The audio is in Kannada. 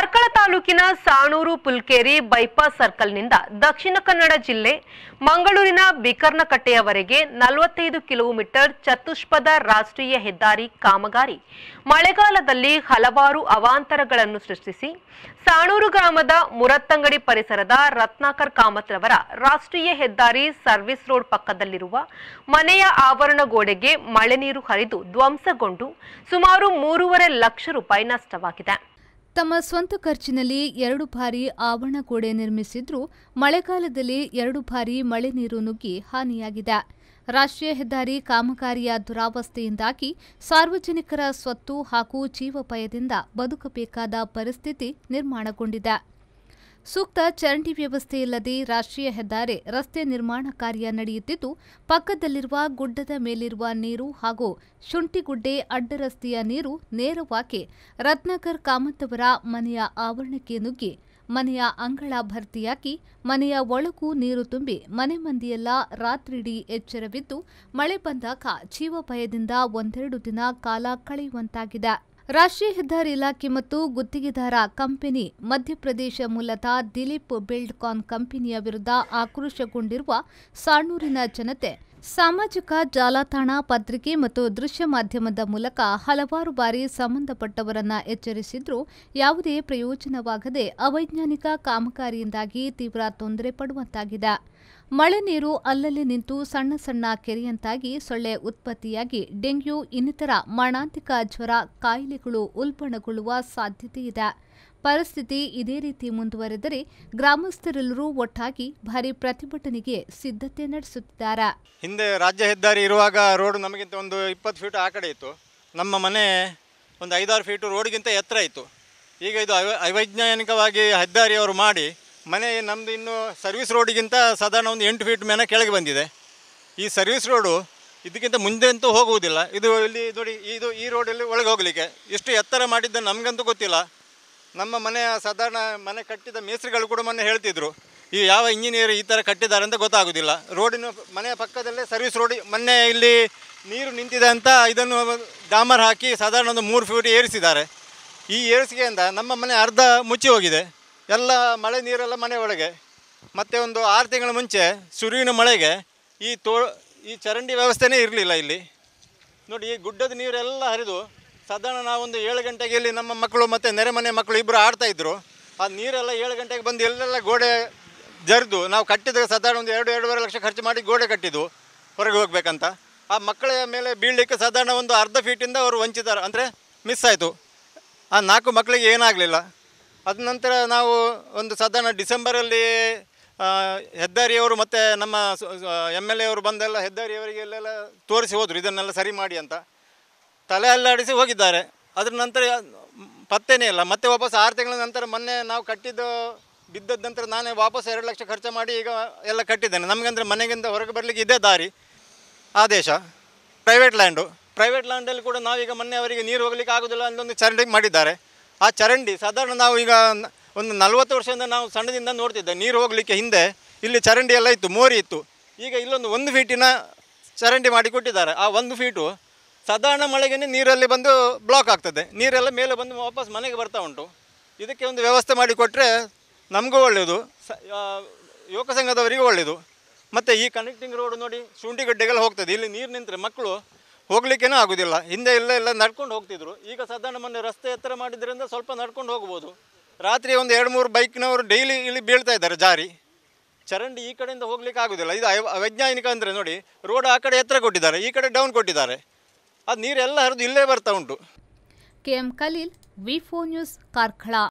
ಕಾರ್ಕಳ ತಾಲೂಕಿನ ಸಾಣೂರು ಪುಲ್ಕೇರಿ ಬೈಪಾಸ್ ಸರ್ಕಲ್ನಿಂದ ದಕ್ಷಿಣ ಕನ್ನಡ ಜಿಲ್ಲೆ ಮಂಗಳೂರಿನ ಬಿಕರ್ನಕಟ್ಟೆಯವರೆಗೆ ನಲವತ್ತೈದು ಕಿಲೋಮೀಟರ್ ಚತುಷ್ಪದ ರಾಷ್ಟ್ರೀಯ ಹೆದ್ದಾರಿ ಕಾಮಗಾರಿ ಮಳೆಗಾಲದಲ್ಲಿ ಹಲವಾರು ಅವಾಂತರಗಳನ್ನು ಸೃಷ್ಟಿಸಿ ಸಾಣೂರು ಗ್ರಾಮದ ಮುರತ್ತಂಗಡಿ ಪರಿಸರದ ರತ್ನಾಕರ್ ಕಾಮತ್ರವರ ರಾಷ್ಟ್ರೀಯ ಹೆದ್ದಾರಿ ಸರ್ವಿಸ್ ರೋಡ್ ಪಕ್ಕದಲ್ಲಿರುವ ಮನೆಯ ಆವರಣ ಗೋಡೆಗೆ ಮಳೆ ನೀರು ಹರಿದು ಧ್ವಂಸಗೊಂಡು ಸುಮಾರು ಮೂರುವರೆ ಲಕ್ಷ ರೂಪಾಯಿ ನಷ್ಟವಾಗಿದೆ ತಮ್ಮ ಸ್ವಂತ ಖರ್ಚಿನಲ್ಲಿ ಎರಡು ಬಾರಿ ಆವರಣಗೋಡೆ ನಿರ್ಮಿಸಿದ್ರೂ ಮಳೆಗಾಲದಲ್ಲಿ ಎರಡು ಬಾರಿ ಮಳೆ ನೀರು ನುಗ್ಗಿ ಹಾನಿಯಾಗಿದೆ ರಾಷ್ಟ್ರೀಯ ಹೆದ್ದಾರಿ ಕಾಮಗಾರಿಯ ದುರಾವಸ್ಥೆಯಿಂದಾಗಿ ಸಾರ್ವಜನಿಕರ ಸ್ವತ್ತು ಹಾಗೂ ಜೀವಪಯದಿಂದ ಬದುಕಬೇಕಾದ ಪರಿಸ್ಥಿತಿ ನಿರ್ಮಾಣಗೊಂಡಿದೆ ಸೂಕ್ತ ಚರಂಡಿ ವ್ಯವಸ್ಥೆ ಇಲ್ಲದೆ ರಾಷ್ಟ್ರೀಯ ಹೆದ್ದಾರಿ ರಸ್ತೆ ನಿರ್ಮಾಣ ಕಾರ್ಯ ನಡೆಯುತ್ತಿದ್ದು ಪಕ್ಕದಲ್ಲಿರುವ ಗುಡ್ಡದ ಮೇಲಿರುವ ನೀರು ಹಾಗೂ ಶುಂಠಿಗುಡ್ಡೆ ಅಡ್ಡರಸ್ತೆಯ ನೀರು ನೇರವಾಗಿ ರತ್ನಾಕರ್ ಕಾಮತ್ ಮನೆಯ ಆವರಣಕ್ಕೆ ನುಗ್ಗಿ ಮನೆಯ ಅಂಗಳ ಭರ್ತಿಯಾಗಿ ಮನೆಯ ಒಳಕು ನೀರು ತುಂಬಿ ಮನೆ ಮಂದಿಯೆಲ್ಲ ರಾತ್ರಿಡೀ ಎಚ್ಚರವಿದ್ದು ಮಳೆ ಬಂದಾಗ ಜೀವ ಭಯದಿಂದ ಒಂದೆರಡು ದಿನ ಕಾಲ ಕಳೆಯುವಂತಾಗಿದೆ ರಾಷ್ಟ್ರೀಯ ಹೆದ್ದಾರಿ ಇಲಾಖೆ ಮತ್ತು ಗುತ್ತಿಗೆದಾರ ಕಂಪನಿ ಮಧ್ಯಪ್ರದೇಶ ಮೂಲದ ದಿಲೀಪ್ ಬಿಲ್ಡ್ಕಾನ್ ಕಂಪನಿಯ ವಿರುದ್ಧ ಆಕ್ರೋಶಗೊಂಡಿರುವ ಸಾಣೂರಿನ ಜನತೆ ಸಾಮಾಜಿಕ ಜಾಲತಾಣ ಪತ್ರಿಕೆ ಮತ್ತು ದೃಶ್ಯ ಮಾಧ್ಯಮದ ಮೂಲಕ ಹಲವಾರು ಬಾರಿ ಸಂಬಂಧಪಟ್ಟವರನ್ನ ಎಚ್ಚರಿಸಿದ್ರೂ ಯಾವುದೇ ಪ್ರಯೋಜನವಾಗದೆ ಅವೈಜ್ಞಾನಿಕ ಕಾಮಗಾರಿಯಿಂದಾಗಿ ತೀವ್ರ ತೊಂದರೆ ಪಡುವಂತಾಗಿದೆ ಮಳೆ ನೀರು ಅಲ್ಲಲ್ಲಿ ನಿಂತು ಸಣ್ಣ ಸಣ್ಣ ಕೆರೆಯಂತಾಗಿ ಸೊಳ್ಳೆ ಉತ್ಪತ್ತಿಯಾಗಿ ಡೆಂಗ್ಯೂ ಇನ್ನಿತರ ಮಾರಣಾಂತಿಕ ಜ್ವರ ಕಾಯಿಲೆಗಳು ಉಲ್ಬಣಗೊಳ್ಳುವ ಇದೆ ಪರಿಸ್ಥಿತಿ ಇದೇ ರೀತಿ ಮುಂದುವರೆದರೆ ಗ್ರಾಮಸ್ಥರೆಲ್ಲರೂ ಒಟ್ಟಾಗಿ ಭಾರಿ ಪ್ರತಿಭಟನೆಗೆ ಸಿದ್ಧತೆ ನಡೆಸುತ್ತಿದ್ದಾರೆ ಹಿಂದೆ ರಾಜ್ಯ ಹೆದ್ದಾರಿ ಇರುವಾಗ ರೋಡ್ ನಮಗಿಂತ ಒಂದು ಇಪ್ಪತ್ತು ಫೀಟ್ ಆ ಕಡೆ ಇತ್ತು ನಮ್ಮ ಮನೆ ಒಂದು ಐದಾರು ಫೀಟು ರೋಡ್ಗಿಂತ ಎತ್ತರ ಇತ್ತು ಈಗ ಇದು ಅವೈಜ್ಞಾನಿಕವಾಗಿ ಹೆದ್ದಾರಿಯವರು ಮಾಡಿ ಮನೆ ನಮ್ಮದು ಇನ್ನು ಸರ್ವಿಸ್ ರೋಡಿಗಿಂತ ಸಾಧಾರಣ ಒಂದು ಎಂಟು ಫೀಟ್ ಮೇಲೆ ಕೆಳಗೆ ಬಂದಿದೆ ಈ ಸರ್ವಿಸ್ ರೋಡು ಇದಕ್ಕಿಂತ ಮುಂದೆ ಅಂತೂ ಹೋಗುವುದಿಲ್ಲ ಇದು ಇಲ್ಲಿ ನೋಡಿ ಇದು ಈ ರೋಡಲ್ಲಿ ಒಳಗೆ ಹೋಗಲಿಕ್ಕೆ ಎಷ್ಟು ಎತ್ತರ ಮಾಡಿದ್ದ ನಮಗಂತೂ ಗೊತ್ತಿಲ್ಲ ನಮ್ಮ ಮನೆಯ ಸಾಧಾರಣ ಮನೆ ಕಟ್ಟಿದ ಮೇಸ್ತ್ರಿಗಳು ಕೂಡ ಮೊನ್ನೆ ಹೇಳ್ತಿದ್ರು ಈ ಯಾವ ಇಂಜಿನಿಯರ್ ಈ ಥರ ಕಟ್ಟಿದ್ದಾರೆ ಅಂತ ಗೊತ್ತಾಗೋದಿಲ್ಲ ರೋಡಿನ ಮನೆಯ ಪಕ್ಕದಲ್ಲೇ ಸರ್ವಿಸ್ ರೋಡ್ ಮೊನ್ನೆ ಇಲ್ಲಿ ನೀರು ನಿಂತಿದೆ ಅಂತ ಇದನ್ನು ಡಾಮರ್ ಹಾಕಿ ಸಾಧಾರಣ ಒಂದು ಮೂರು ಫೀಟ್ ಏರಿಸಿದ್ದಾರೆ ಈ ಏರಿಸಿಕೆಯಿಂದ ನಮ್ಮ ಮನೆ ಅರ್ಧ ಮುಚ್ಚಿ ಹೋಗಿದೆ ಎಲ್ಲ ಮಳೆ ನೀರೆಲ್ಲ ಮನೆ ಒಳಗೆ ಮತ್ತು ಒಂದು ಆರು ತಿಂಗಳ ಮುಂಚೆ ಸುರಿವಿನ ಮಳೆಗೆ ಈ ತೋ ಈ ಚರಂಡಿ ವ್ಯವಸ್ಥೆನೇ ಇರಲಿಲ್ಲ ಇಲ್ಲಿ ನೋಡಿ ಈ ಗುಡ್ಡದ ನೀರೆಲ್ಲ ಹರಿದು ಸಾಧಾರಣ ನಾವೊಂದು ಏಳು ಗಂಟೆಗೆ ಇಲ್ಲಿ ನಮ್ಮ ಮಕ್ಕಳು ಮತ್ತು ನೆರೆಮನೆ ಮಕ್ಕಳು ಇಬ್ಬರು ಆಡ್ತಾಯಿದ್ರು ಆ ನೀರೆಲ್ಲ ಏಳು ಗಂಟೆಗೆ ಬಂದು ಎಲ್ಲೆಲ್ಲ ಗೋಡೆ ಜರಿದು ನಾವು ಕಟ್ಟಿದ ಸಾಧಾರಣ ಒಂದು ಎರಡು ಎರಡೂವರೆ ಲಕ್ಷ ಖರ್ಚು ಮಾಡಿ ಗೋಡೆ ಕಟ್ಟಿದ್ದು ಹೊರಗೆ ಹೋಗ್ಬೇಕಂತ ಆ ಮಕ್ಕಳ ಮೇಲೆ ಬೀಳಲಿಕ್ಕೆ ಸಾಧಾರಣ ಒಂದು ಅರ್ಧ ಫೀಟಿಂದ ಅವರು ವಂಚಿತಾರೆ ಅಂದರೆ ಮಿಸ್ ಆಯಿತು ಆ ನಾಲ್ಕು ಮಕ್ಕಳಿಗೆ ಏನಾಗಲಿಲ್ಲ ಅದ ನಂತರ ನಾವು ಒಂದು ಸಾಧಾರಣ ಡಿಸೆಂಬರಲ್ಲಿ ಹೆದ್ದಾರಿಯವರು ಮತ್ತು ನಮ್ಮ ಎಮ್ ಎಲ್ ಎ ಅವರು ಬಂದೆಲ್ಲ ಹೆದ್ದಾರಿಯವರಿಗೆ ಎಲ್ಲೆಲ್ಲ ತೋರಿಸಿ ಹೋದರು ಇದನ್ನೆಲ್ಲ ಸರಿ ಮಾಡಿ ಅಂತ ತಲೆ ಅಲ್ಲಾಡಿಸಿ ಹೋಗಿದ್ದಾರೆ ಅದ್ರ ನಂತರ ಪತ್ತೇನೇ ಇಲ್ಲ ಮತ್ತೆ ವಾಪಸ್ ಆರು ತಿಂಗಳ ನಂತರ ಮೊನ್ನೆ ನಾವು ಕಟ್ಟಿದ್ದು ಬಿದ್ದದ ನಂತರ ನಾನೇ ವಾಪಸ್ ಎರಡು ಲಕ್ಷ ಖರ್ಚು ಮಾಡಿ ಈಗ ಎಲ್ಲ ಕಟ್ಟಿದ್ದೇನೆ ನಮಗಂದರೆ ಮನೆಗಿಂತ ಹೊರಗೆ ಬರಲಿಕ್ಕೆ ಇದೇ ದಾರಿ ಆದೇಶ ಪ್ರೈವೇಟ್ ಲ್ಯಾಂಡು ಪ್ರೈವೇಟ್ ಲ್ಯಾಂಡಲ್ಲಿ ಕೂಡ ನಾವೀಗ ಮೊನ್ನೆ ಅವರಿಗೆ ನೀರು ಹೋಗಲಿಕ್ಕೆ ಆಗೋದಿಲ್ಲ ಅಂತ ಒಂದು ಚರಂಡಿಗೆ ಮಾಡಿದ್ದಾರೆ ಆ ಚರಂಡಿ ಸಾಧಾರಣ ನಾವು ಈಗ ಒಂದು ನಲವತ್ತು ವರ್ಷದಿಂದ ನಾವು ಸಣ್ಣದಿಂದ ನೋಡ್ತಿದ್ದೆ ನೀರು ಹೋಗಲಿಕ್ಕೆ ಹಿಂದೆ ಇಲ್ಲಿ ಚರಂಡಿ ಎಲ್ಲ ಇತ್ತು ಮೋರಿ ಇತ್ತು ಈಗ ಇಲ್ಲೊಂದು ಒಂದು ಫೀಟಿನ ಚರಂಡಿ ಮಾಡಿ ಕೊಟ್ಟಿದ್ದಾರೆ ಆ ಒಂದು ಫೀಟು ಸಾಧಾರಣ ಮಳೆಗೆ ನೀರಲ್ಲಿ ಬಂದು ಬ್ಲಾಕ್ ಆಗ್ತದೆ ನೀರೆಲ್ಲ ಮೇಲೆ ಬಂದು ವಾಪಸ್ ಮನೆಗೆ ಬರ್ತಾ ಉಂಟು ಇದಕ್ಕೆ ಒಂದು ವ್ಯವಸ್ಥೆ ಮಾಡಿಕೊಟ್ಟರೆ ನಮಗೂ ಒಳ್ಳೆಯದು ಸ ಯುವಕ ಸಂಘದವರಿಗೂ ಒಳ್ಳೆಯದು ಮತ್ತು ಈ ಕನೆಕ್ಟಿಂಗ್ ರೋಡ್ ನೋಡಿ ಶುಂಠಿಗಡ್ಡೆಗೆಲ್ಲ ಹೋಗ್ತದೆ ಇಲ್ಲಿ ನೀರು ನಿಂತರೆ ಮಕ್ಕಳು ಹೋಗ್ಲಿಕ್ಕೇನು ಆಗೋದಿಲ್ಲ ಹಿಂದೆ ಇಲ್ಲ ಎಲ್ಲ ನಡ್ಕೊಂಡು ಹೋಗ್ತಿದ್ರು ಈಗ ಸಾಧಾರಣ ಮೊನ್ನೆ ರಸ್ತೆ ಎತ್ತರ ಮಾಡಿದ್ರಿಂದ ಸ್ವಲ್ಪ ನಡ್ಕೊಂಡು ಹೋಗ್ಬೋದು ರಾತ್ರಿ ಒಂದು ಎರಡು ಮೂರು ಬೈಕ್ನವರು ಡೈಲಿ ಇಲ್ಲಿ ಬೀಳ್ತಾ ಇದ್ದಾರೆ ಜಾರಿ ಚರಂಡಿ ಈ ಕಡೆಯಿಂದ ಹೋಗ್ಲಿಕ್ಕೆ ಆಗೋದಿಲ್ಲ ಇದು ವೈಜ್ಞಾನಿಕ ಅಂದರೆ ನೋಡಿ ರೋಡ್ ಆ ಕಡೆ ಎತ್ತರ ಕೊಟ್ಟಿದ್ದಾರೆ ಈ ಕಡೆ ಡೌನ್ ಕೊಟ್ಟಿದ್ದಾರೆ ಅದು ನೀರೆಲ್ಲ ಹರಿದು ಇಲ್ಲೇ ಬರ್ತಾ ಉಂಟು K M Khaleel V four news Karkala